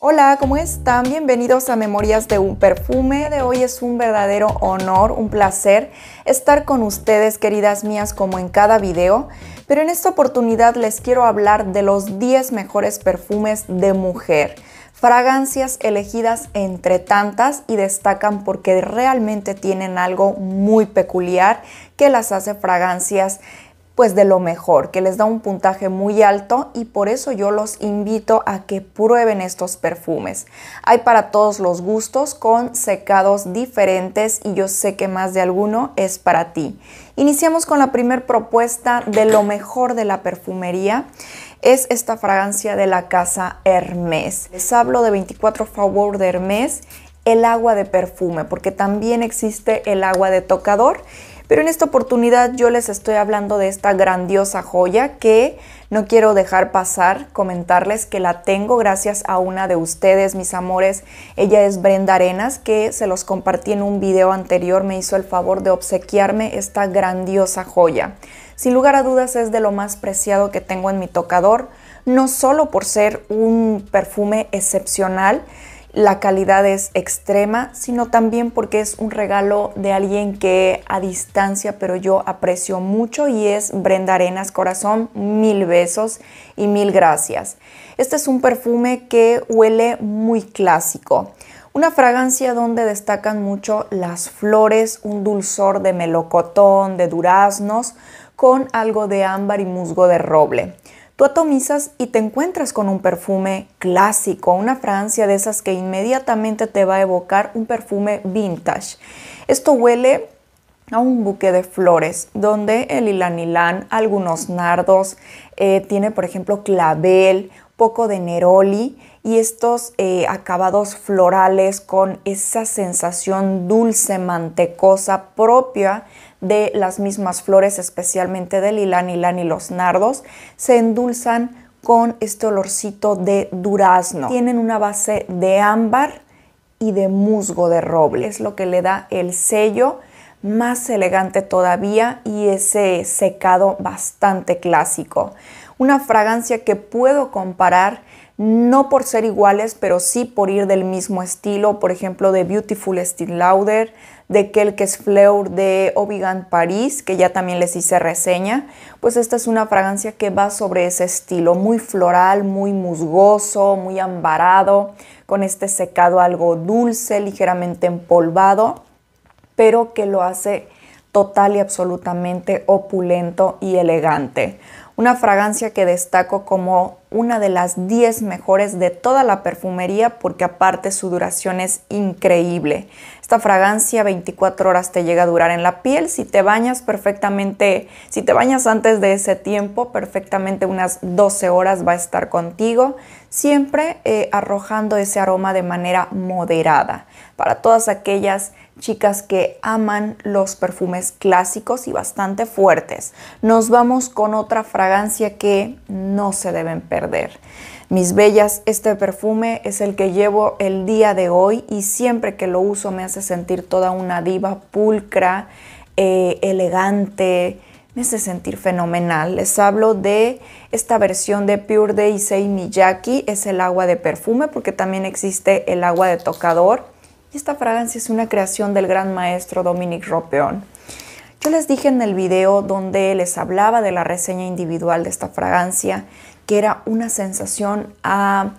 Hola, ¿cómo están? Bienvenidos a Memorias de un Perfume. De hoy es un verdadero honor, un placer estar con ustedes, queridas mías, como en cada video. Pero en esta oportunidad les quiero hablar de los 10 mejores perfumes de mujer. Fragancias elegidas entre tantas y destacan porque realmente tienen algo muy peculiar que las hace fragancias pues de lo mejor, que les da un puntaje muy alto y por eso yo los invito a que prueben estos perfumes. Hay para todos los gustos con secados diferentes y yo sé que más de alguno es para ti. Iniciamos con la primer propuesta de lo mejor de la perfumería es esta fragancia de la casa Hermes. Les hablo de 24 Favor de Hermes, el agua de perfume, porque también existe el agua de tocador pero en esta oportunidad yo les estoy hablando de esta grandiosa joya que no quiero dejar pasar, comentarles que la tengo gracias a una de ustedes, mis amores. Ella es Brenda Arenas, que se los compartí en un video anterior, me hizo el favor de obsequiarme esta grandiosa joya. Sin lugar a dudas es de lo más preciado que tengo en mi tocador, no solo por ser un perfume excepcional, la calidad es extrema, sino también porque es un regalo de alguien que a distancia, pero yo aprecio mucho y es Brenda Arenas Corazón. Mil besos y mil gracias. Este es un perfume que huele muy clásico. Una fragancia donde destacan mucho las flores, un dulzor de melocotón, de duraznos, con algo de ámbar y musgo de roble. Tú atomizas y te encuentras con un perfume clásico, una fragancia de esas que inmediatamente te va a evocar un perfume vintage. Esto huele a un buque de flores donde el ilanilán, algunos nardos, eh, tiene por ejemplo clavel, poco de neroli y estos eh, acabados florales con esa sensación dulce, mantecosa propia de las mismas flores, especialmente del lilán, ylan y los nardos, se endulzan con este olorcito de durazno. Tienen una base de ámbar y de musgo de roble. Es lo que le da el sello más elegante todavía y ese secado bastante clásico. Una fragancia que puedo comparar no por ser iguales, pero sí por ir del mismo estilo, por ejemplo, de Beautiful Steel Lauder, de es Fleur, de Obigan Paris, que ya también les hice reseña, pues esta es una fragancia que va sobre ese estilo, muy floral, muy musgoso, muy ambarado, con este secado algo dulce, ligeramente empolvado, pero que lo hace total y absolutamente opulento y elegante una fragancia que destaco como una de las 10 mejores de toda la perfumería porque aparte su duración es increíble. Esta fragancia 24 horas te llega a durar en la piel, si te bañas perfectamente, si te bañas antes de ese tiempo, perfectamente unas 12 horas va a estar contigo, siempre eh, arrojando ese aroma de manera moderada. Para todas aquellas chicas que aman los perfumes clásicos y bastante fuertes. Nos vamos con otra fragancia que no se deben perder. Mis bellas, este perfume es el que llevo el día de hoy y siempre que lo uso me hace sentir toda una diva pulcra, eh, elegante, me hace sentir fenomenal. Les hablo de esta versión de Pure de Sei Miyaki. es el agua de perfume porque también existe el agua de tocador y esta fragancia es una creación del gran maestro Dominic Ropeon. Yo les dije en el video donde les hablaba de la reseña individual de esta fragancia que era una sensación a,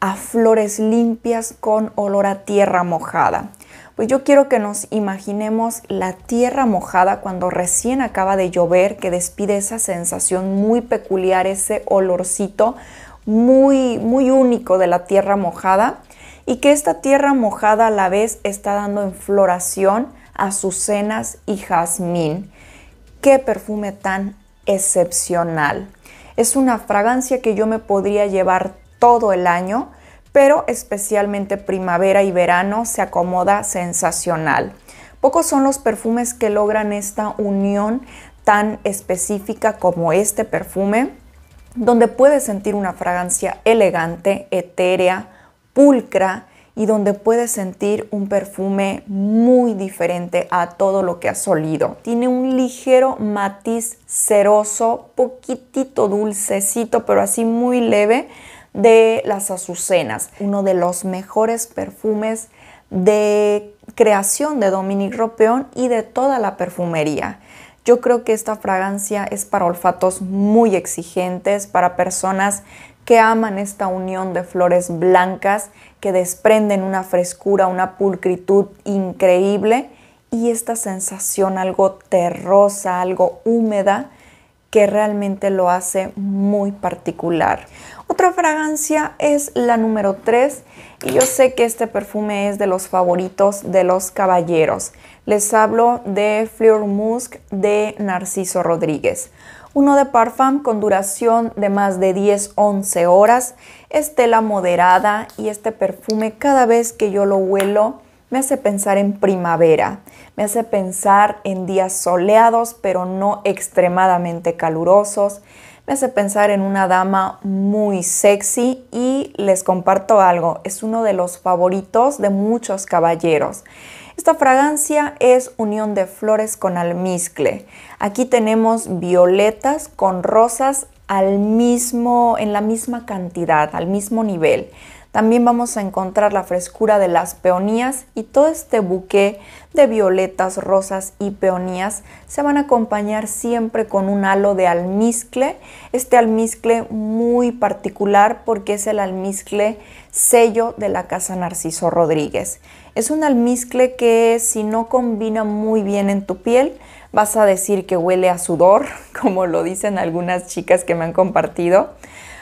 a flores limpias con olor a tierra mojada. Pues yo quiero que nos imaginemos la tierra mojada cuando recién acaba de llover que despide esa sensación muy peculiar, ese olorcito muy, muy único de la tierra mojada y que esta tierra mojada a la vez está dando en floración azucenas y jazmín. ¡Qué perfume tan excepcional! Es una fragancia que yo me podría llevar todo el año, pero especialmente primavera y verano se acomoda sensacional. Pocos son los perfumes que logran esta unión tan específica como este perfume, donde puedes sentir una fragancia elegante, etérea, pulcra y donde puedes sentir un perfume muy diferente a todo lo que has olido. Tiene un ligero matiz ceroso, poquitito dulcecito, pero así muy leve de las azucenas. Uno de los mejores perfumes de creación de Dominique Ropeón y de toda la perfumería. Yo creo que esta fragancia es para olfatos muy exigentes, para personas que aman esta unión de flores blancas que desprenden una frescura, una pulcritud increíble y esta sensación algo terrosa, algo húmeda que realmente lo hace muy particular. Otra fragancia es la número 3 y yo sé que este perfume es de los favoritos de los caballeros les hablo de Fleur Musk de Narciso Rodríguez. Uno de Parfum con duración de más de 10-11 horas, estela moderada y este perfume cada vez que yo lo huelo me hace pensar en primavera, me hace pensar en días soleados pero no extremadamente calurosos, me hace pensar en una dama muy sexy y les comparto algo, es uno de los favoritos de muchos caballeros. Esta fragancia es unión de flores con almizcle. Aquí tenemos violetas con rosas al mismo, en la misma cantidad, al mismo nivel. También vamos a encontrar la frescura de las peonías y todo este buque de violetas, rosas y peonías se van a acompañar siempre con un halo de almizcle. Este almizcle muy particular porque es el almizcle sello de la Casa Narciso Rodríguez. Es un almizcle que si no combina muy bien en tu piel, vas a decir que huele a sudor, como lo dicen algunas chicas que me han compartido.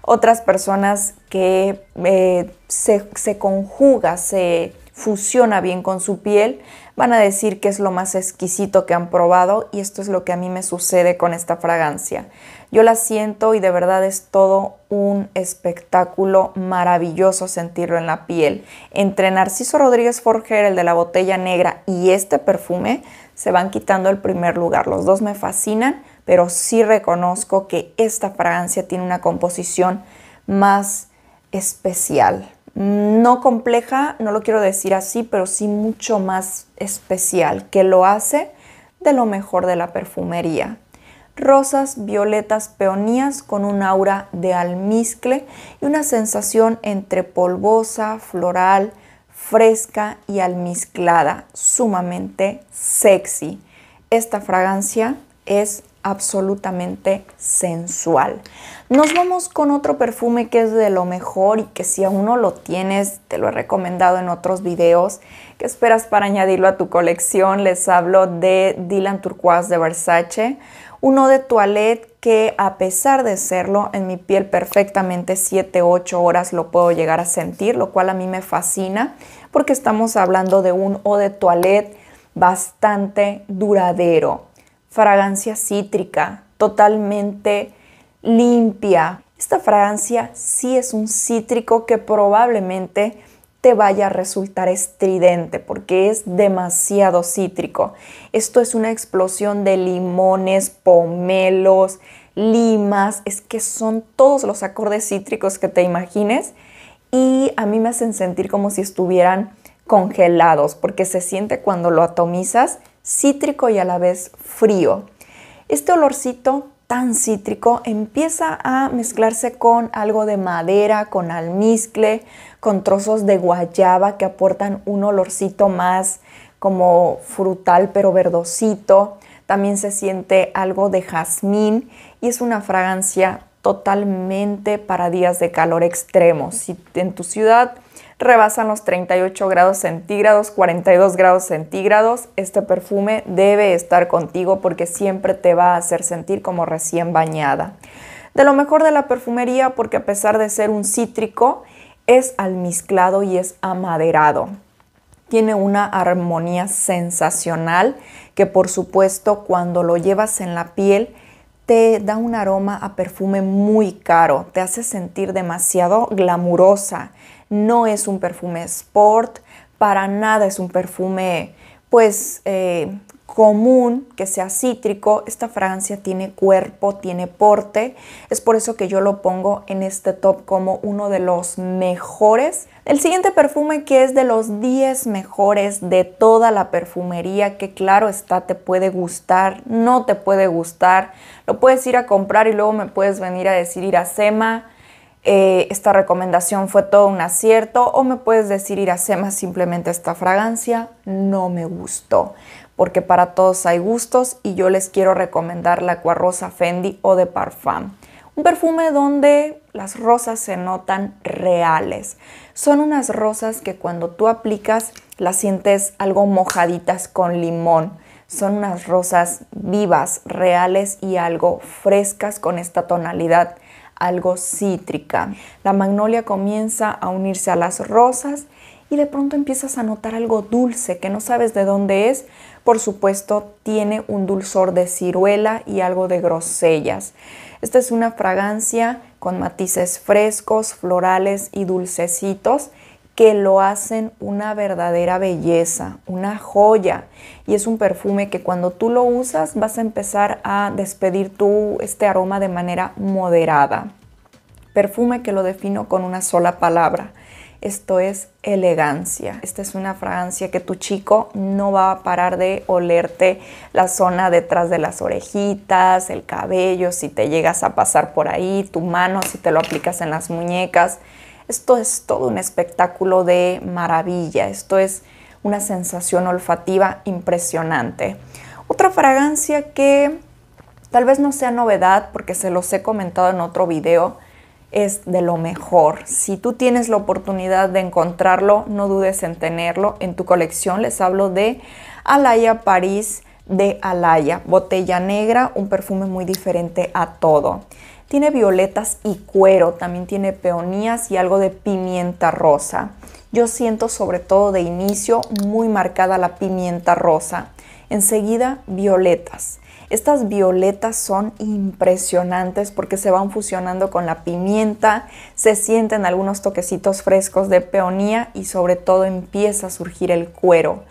Otras personas que eh, se, se conjuga, se fusiona bien con su piel, van a decir que es lo más exquisito que han probado y esto es lo que a mí me sucede con esta fragancia. Yo la siento y de verdad es todo un espectáculo maravilloso sentirlo en la piel. Entre Narciso Rodríguez Forger, el de la botella negra y este perfume se van quitando el primer lugar. Los dos me fascinan, pero sí reconozco que esta fragancia tiene una composición más especial no compleja, no lo quiero decir así, pero sí mucho más especial, que lo hace de lo mejor de la perfumería. Rosas, violetas, peonías con un aura de almizcle y una sensación entre polvosa, floral, fresca y almizclada, sumamente sexy. Esta fragancia es absolutamente sensual. Nos vamos con otro perfume que es de lo mejor y que si aún no lo tienes, te lo he recomendado en otros videos, que esperas para añadirlo a tu colección. Les hablo de Dylan Turquoise de Versace, Un eau de toilette que a pesar de serlo, en mi piel perfectamente 7-8 horas lo puedo llegar a sentir, lo cual a mí me fascina porque estamos hablando de un eau de toilette bastante duradero fragancia cítrica, totalmente limpia. Esta fragancia sí es un cítrico que probablemente te vaya a resultar estridente porque es demasiado cítrico. Esto es una explosión de limones, pomelos, limas, es que son todos los acordes cítricos que te imagines y a mí me hacen sentir como si estuvieran congelados porque se siente cuando lo atomizas cítrico y a la vez frío. Este olorcito tan cítrico empieza a mezclarse con algo de madera, con almizcle, con trozos de guayaba que aportan un olorcito más como frutal pero verdosito. También se siente algo de jazmín y es una fragancia totalmente para días de calor extremo. Si en tu ciudad rebasan los 38 grados centígrados, 42 grados centígrados, este perfume debe estar contigo porque siempre te va a hacer sentir como recién bañada. De lo mejor de la perfumería porque a pesar de ser un cítrico, es almizclado y es amaderado. Tiene una armonía sensacional que por supuesto cuando lo llevas en la piel te da un aroma a perfume muy caro, te hace sentir demasiado glamurosa, no es un perfume sport, para nada es un perfume pues eh, común, que sea cítrico. Esta fragancia tiene cuerpo, tiene porte. Es por eso que yo lo pongo en este top como uno de los mejores. El siguiente perfume que es de los 10 mejores de toda la perfumería, que claro está, te puede gustar, no te puede gustar. Lo puedes ir a comprar y luego me puedes venir a decir, ir a Sema eh, esta recomendación fue todo un acierto o me puedes decir ir a Sema simplemente esta fragancia no me gustó porque para todos hay gustos y yo les quiero recomendar la cuarrosa Fendi o de Parfum. Un perfume donde las rosas se notan reales. Son unas rosas que cuando tú aplicas las sientes algo mojaditas con limón. Son unas rosas vivas, reales y algo frescas con esta tonalidad algo cítrica. La magnolia comienza a unirse a las rosas y de pronto empiezas a notar algo dulce que no sabes de dónde es. Por supuesto, tiene un dulzor de ciruela y algo de grosellas. Esta es una fragancia con matices frescos, florales y dulcecitos que lo hacen una verdadera belleza, una joya. Y es un perfume que cuando tú lo usas vas a empezar a despedir tú este aroma de manera moderada. Perfume que lo defino con una sola palabra. Esto es elegancia. Esta es una fragancia que tu chico no va a parar de olerte la zona detrás de las orejitas, el cabello, si te llegas a pasar por ahí, tu mano, si te lo aplicas en las muñecas. Esto es todo un espectáculo de maravilla, esto es una sensación olfativa impresionante. Otra fragancia que tal vez no sea novedad porque se los he comentado en otro video, es de lo mejor. Si tú tienes la oportunidad de encontrarlo, no dudes en tenerlo en tu colección. Les hablo de Alaya París de Alaya, botella negra, un perfume muy diferente a todo. Tiene violetas y cuero, también tiene peonías y algo de pimienta rosa. Yo siento sobre todo de inicio muy marcada la pimienta rosa. Enseguida, violetas. Estas violetas son impresionantes porque se van fusionando con la pimienta, se sienten algunos toquecitos frescos de peonía y sobre todo empieza a surgir el cuero.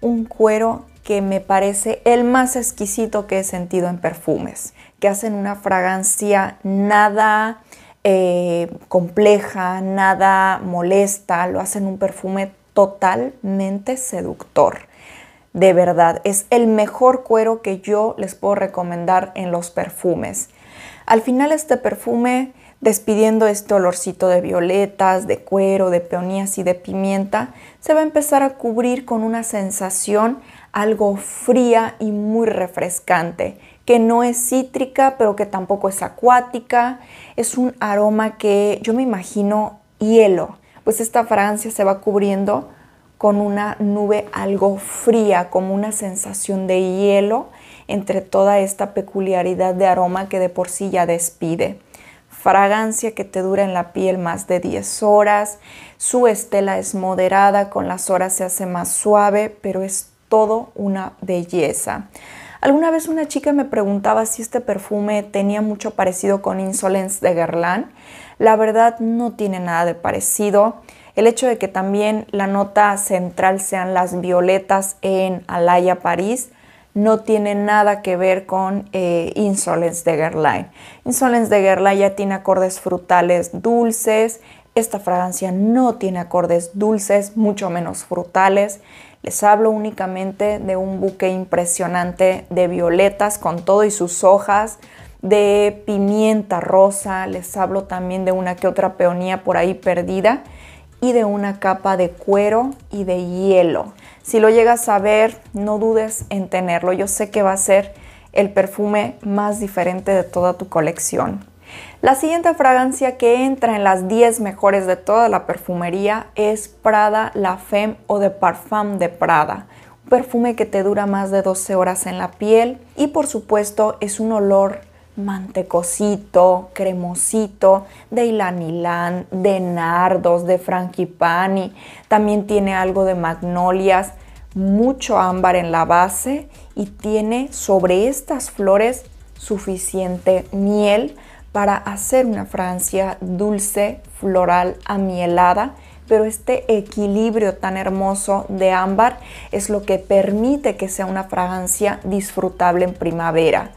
Un cuero que me parece el más exquisito que he sentido en perfumes, que hacen una fragancia nada eh, compleja, nada molesta, lo hacen un perfume totalmente seductor. De verdad, es el mejor cuero que yo les puedo recomendar en los perfumes. Al final este perfume, despidiendo este olorcito de violetas, de cuero, de peonías y de pimienta, se va a empezar a cubrir con una sensación algo fría y muy refrescante, que no es cítrica, pero que tampoco es acuática. Es un aroma que yo me imagino hielo, pues esta fragancia se va cubriendo con una nube algo fría, como una sensación de hielo entre toda esta peculiaridad de aroma que de por sí ya despide. Fragancia que te dura en la piel más de 10 horas, su estela es moderada, con las horas se hace más suave, pero es todo una belleza. Alguna vez una chica me preguntaba si este perfume tenía mucho parecido con Insolence de Guerlain. La verdad no tiene nada de parecido. El hecho de que también la nota central sean las violetas en Alaya, París, no tiene nada que ver con eh, Insolence de Guerlain. Insolence de Guerlain ya tiene acordes frutales dulces. Esta fragancia no tiene acordes dulces, mucho menos frutales. Les hablo únicamente de un buque impresionante de violetas con todo y sus hojas, de pimienta rosa, les hablo también de una que otra peonía por ahí perdida y de una capa de cuero y de hielo. Si lo llegas a ver, no dudes en tenerlo. Yo sé que va a ser el perfume más diferente de toda tu colección. La siguiente fragancia que entra en las 10 mejores de toda la perfumería es Prada La Femme o de Parfum de Prada. Un perfume que te dura más de 12 horas en la piel y por supuesto es un olor mantecosito, cremosito, de ilanilán, de nardos, de frangipani. También tiene algo de magnolias, mucho ámbar en la base y tiene sobre estas flores suficiente miel para hacer una fragancia dulce, floral, amielada, pero este equilibrio tan hermoso de ámbar es lo que permite que sea una fragancia disfrutable en primavera.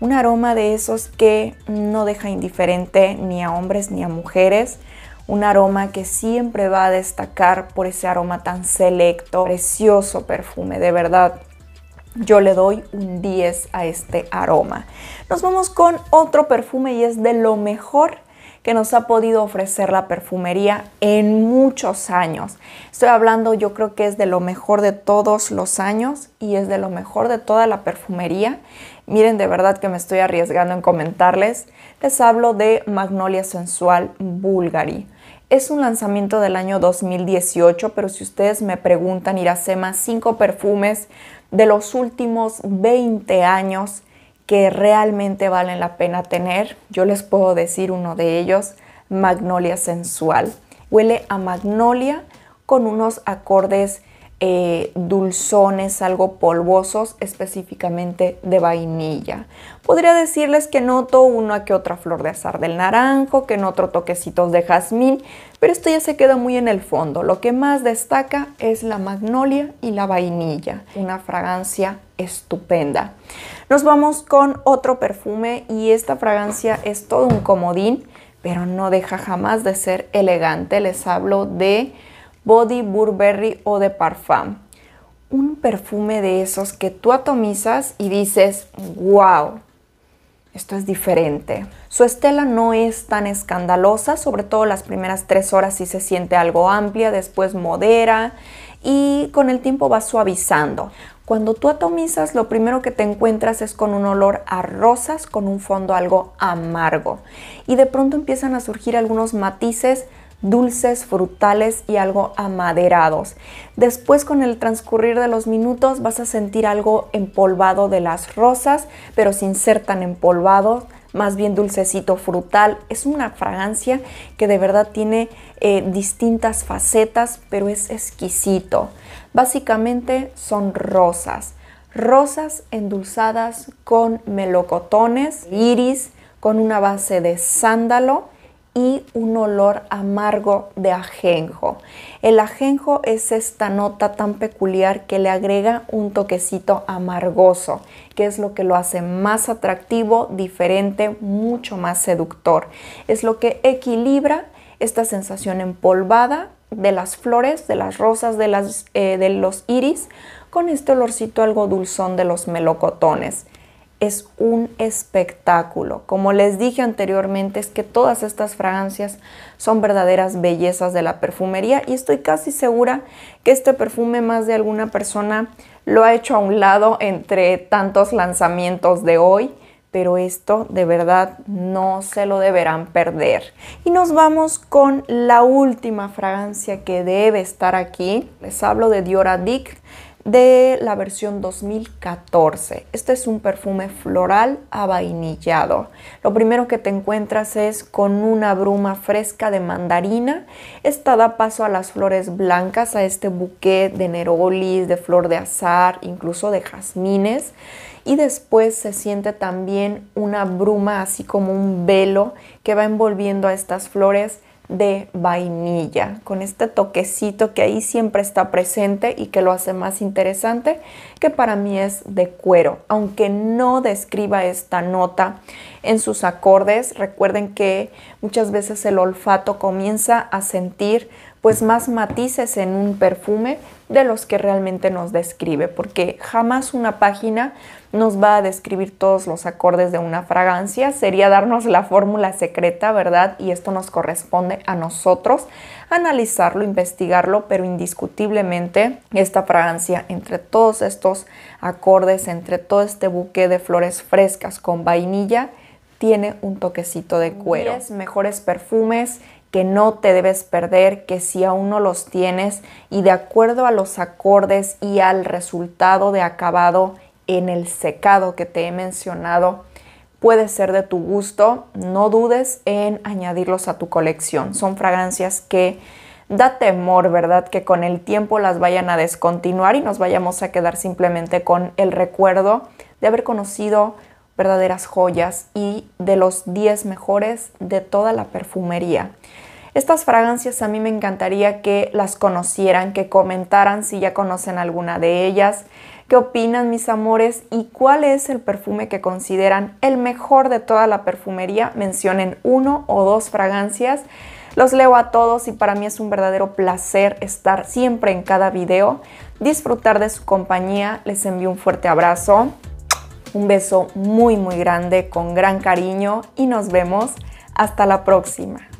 Un aroma de esos que no deja indiferente ni a hombres ni a mujeres. Un aroma que siempre va a destacar por ese aroma tan selecto, precioso perfume, de verdad. Yo le doy un 10 a este aroma. Nos vamos con otro perfume y es de lo mejor que nos ha podido ofrecer la perfumería en muchos años. Estoy hablando, yo creo que es de lo mejor de todos los años y es de lo mejor de toda la perfumería. Miren, de verdad que me estoy arriesgando en comentarles. Les hablo de Magnolia Sensual Bulgari. Es un lanzamiento del año 2018, pero si ustedes me preguntan, Sema, cinco perfumes de los últimos 20 años que realmente valen la pena tener. Yo les puedo decir uno de ellos, Magnolia Sensual. Huele a magnolia con unos acordes eh, dulzones, algo polvosos, específicamente de vainilla. Podría decirles que noto una que otra flor de azar del naranjo, que otro toquecitos de jazmín, pero esto ya se queda muy en el fondo. Lo que más destaca es la magnolia y la vainilla, una fragancia estupenda. Nos vamos con otro perfume y esta fragancia es todo un comodín, pero no deja jamás de ser elegante. Les hablo de Body, Burberry o de Parfum. Un perfume de esos que tú atomizas y dices, wow, esto es diferente. Su estela no es tan escandalosa, sobre todo las primeras tres horas sí se siente algo amplia, después modera y con el tiempo va suavizando. Cuando tú atomizas, lo primero que te encuentras es con un olor a rosas con un fondo algo amargo. Y de pronto empiezan a surgir algunos matices dulces, frutales y algo amaderados. Después con el transcurrir de los minutos vas a sentir algo empolvado de las rosas, pero sin ser tan empolvado, más bien dulcecito frutal. Es una fragancia que de verdad tiene eh, distintas facetas, pero es exquisito. Básicamente son rosas. Rosas endulzadas con melocotones, iris, con una base de sándalo y un olor amargo de ajenjo. El ajenjo es esta nota tan peculiar que le agrega un toquecito amargoso, que es lo que lo hace más atractivo, diferente, mucho más seductor. Es lo que equilibra esta sensación empolvada de las flores, de las rosas, de, las, eh, de los iris, con este olorcito algo dulzón de los melocotones es un espectáculo. Como les dije anteriormente, es que todas estas fragancias son verdaderas bellezas de la perfumería y estoy casi segura que este perfume más de alguna persona lo ha hecho a un lado entre tantos lanzamientos de hoy, pero esto de verdad no se lo deberán perder. Y nos vamos con la última fragancia que debe estar aquí. Les hablo de Dior Addict de la versión 2014. Este es un perfume floral avainillado. Lo primero que te encuentras es con una bruma fresca de mandarina. Esta da paso a las flores blancas, a este bouquet de nerolis, de flor de azar, incluso de jazmines. Y después se siente también una bruma, así como un velo que va envolviendo a estas flores de vainilla, con este toquecito que ahí siempre está presente y que lo hace más interesante, que para mí es de cuero. Aunque no describa esta nota en sus acordes, recuerden que muchas veces el olfato comienza a sentir pues más matices en un perfume de los que realmente nos describe, porque jamás una página nos va a describir todos los acordes de una fragancia, sería darnos la fórmula secreta, ¿verdad? Y esto nos corresponde a nosotros analizarlo, investigarlo, pero indiscutiblemente esta fragancia entre todos estos acordes, entre todo este buque de flores frescas con vainilla, tiene un toquecito de cuero. mejores perfumes que no te debes perder, que si aún no los tienes y de acuerdo a los acordes y al resultado de acabado en el secado que te he mencionado, puede ser de tu gusto, no dudes en añadirlos a tu colección. Son fragancias que da temor, ¿verdad? Que con el tiempo las vayan a descontinuar y nos vayamos a quedar simplemente con el recuerdo de haber conocido verdaderas joyas y de los 10 mejores de toda la perfumería. Estas fragancias a mí me encantaría que las conocieran, que comentaran si ya conocen alguna de ellas, qué opinan mis amores y cuál es el perfume que consideran el mejor de toda la perfumería. Mencionen uno o dos fragancias. Los leo a todos y para mí es un verdadero placer estar siempre en cada video, disfrutar de su compañía. Les envío un fuerte abrazo. Un beso muy muy grande con gran cariño y nos vemos hasta la próxima.